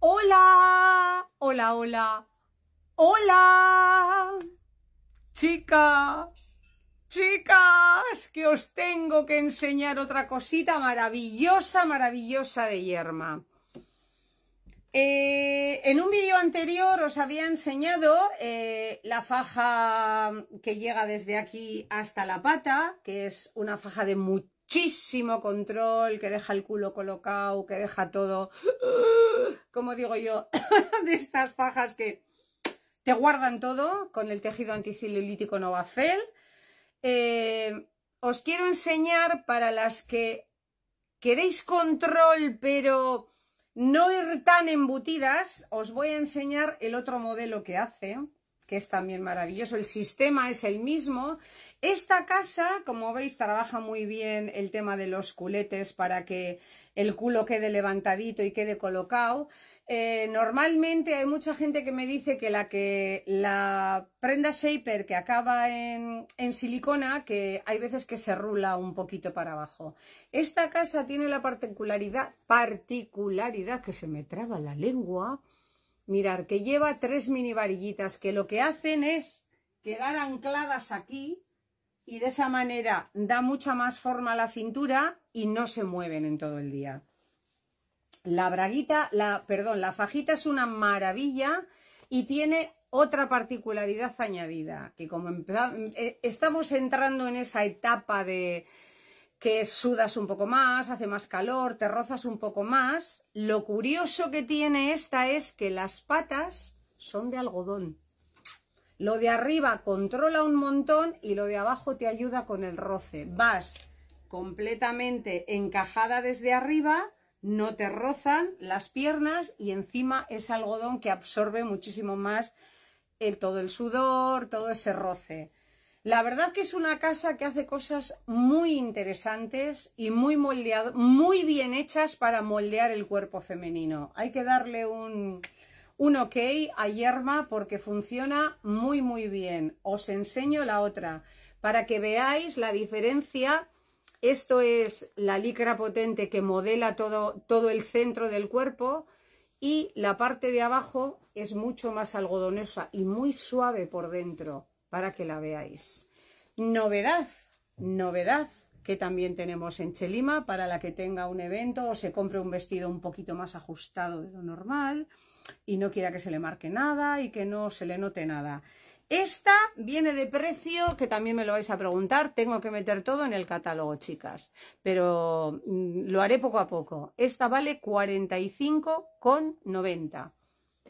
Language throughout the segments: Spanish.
Hola, hola, hola, hola. Chicas, chicas, que os tengo que enseñar otra cosita maravillosa, maravillosa de yerma. Eh, en un vídeo anterior os había enseñado eh, la faja que llega desde aquí hasta la pata, que es una faja de mucho muchísimo control, que deja el culo colocado, que deja todo, como digo yo, de estas fajas que te guardan todo con el tejido anticilulítico Novafel. Eh, os quiero enseñar para las que queréis control pero no ir tan embutidas, os voy a enseñar el otro modelo que hace, que es también maravilloso. El sistema es el mismo. Esta casa, como veis, trabaja muy bien el tema de los culetes para que el culo quede levantadito y quede colocado. Eh, normalmente hay mucha gente que me dice que la, la prenda shaper que acaba en, en silicona, que hay veces que se rula un poquito para abajo. Esta casa tiene la particularidad, particularidad que se me traba la lengua, mirar que lleva tres mini varillitas que lo que hacen es quedar ancladas aquí y de esa manera da mucha más forma a la cintura y no se mueven en todo el día. La braguita, la, perdón, la fajita es una maravilla y tiene otra particularidad añadida, que como eh, estamos entrando en esa etapa de, que sudas un poco más, hace más calor, te rozas un poco más. Lo curioso que tiene esta es que las patas son de algodón. Lo de arriba controla un montón y lo de abajo te ayuda con el roce. Vas completamente encajada desde arriba, no te rozan las piernas y encima es algodón que absorbe muchísimo más todo el sudor, todo ese roce. La verdad que es una casa que hace cosas muy interesantes y muy, muy bien hechas para moldear el cuerpo femenino. Hay que darle un, ok a Yerma porque funciona muy muy bien. Os enseño la otra para que veáis la diferencia. Esto es la licra potente que modela todo, todo el centro del cuerpo y la parte de abajo es mucho más algodonosa y muy suave por dentro para que la veáis. Novedad, novedad que también tenemos en Chelima para la que tenga un evento o se compre un vestido un poquito más ajustado de lo normal y no quiera que se le marque nada y que no se le note nada. Esta viene de precio, que también me lo vais a preguntar, tengo que meter todo en el catálogo, chicas, pero mm, lo haré poco a poco. Esta vale 45,90,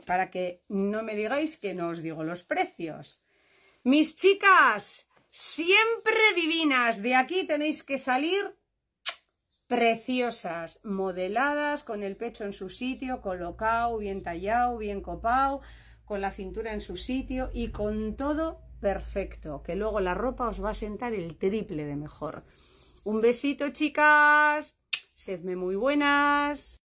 para que no me digáis que no os digo los precios. Mis chicas, siempre divinas, de aquí tenéis que salir preciosas, modeladas, con el pecho en su sitio, colocado, bien tallado, bien copado, con la cintura en su sitio y con todo perfecto, que luego la ropa os va a sentar el triple de mejor. Un besito, chicas. Sedme muy buenas.